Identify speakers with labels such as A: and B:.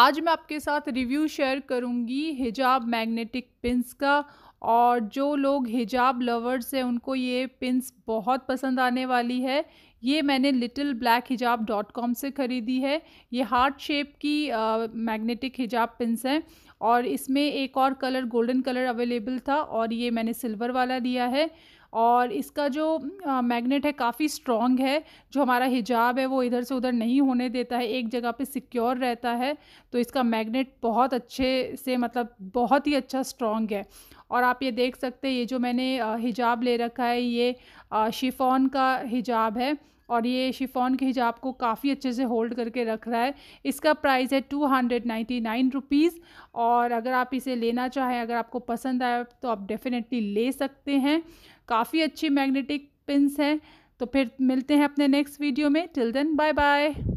A: आज मैं आपके साथ रिव्यू शेयर करूंगी हिजाब मैग्नेटिक पिंस का और जो लोग हिजाब लवर्स हैं उनको ये पिंस बहुत पसंद आने वाली है ये मैंने little black hijab dot com से ख़रीदी है ये हार्ट शेप की मैग्नेटिक हिजाब पिंस हैं और इसमें एक और कलर गोल्डन कलर अवेलेबल था और ये मैंने सिल्वर वाला लिया है और इसका जो मैग्नेट है काफ़ी स्ट्रॉन्ग है जो हमारा हिजाब है वो इधर से उधर नहीं होने देता है एक जगह पे सिक्योर रहता है तो इसका मैग्नेट बहुत अच्छे से मतलब बहुत ही अच्छा स्ट्रॉन्ग है और आप ये देख सकते हैं ये जो मैंने हिजाब ले रखा है ये शिफॉन का हिजाब है और ये शिफॉन के हिजाब को काफ़ी अच्छे से होल्ड करके रख रहा है इसका प्राइस है two hundred ninety nine rupees और अगर आप इसे लेना चाहें अगर आपको पसंद आए तो आप डेफ़िनेटली ले सकते हैं काफ़ी अच्छी मैग्नेटिक पिंस हैं तो फिर मिलते हैं अपने नेक्स्ट वीडियो में टिल देन बाय बाय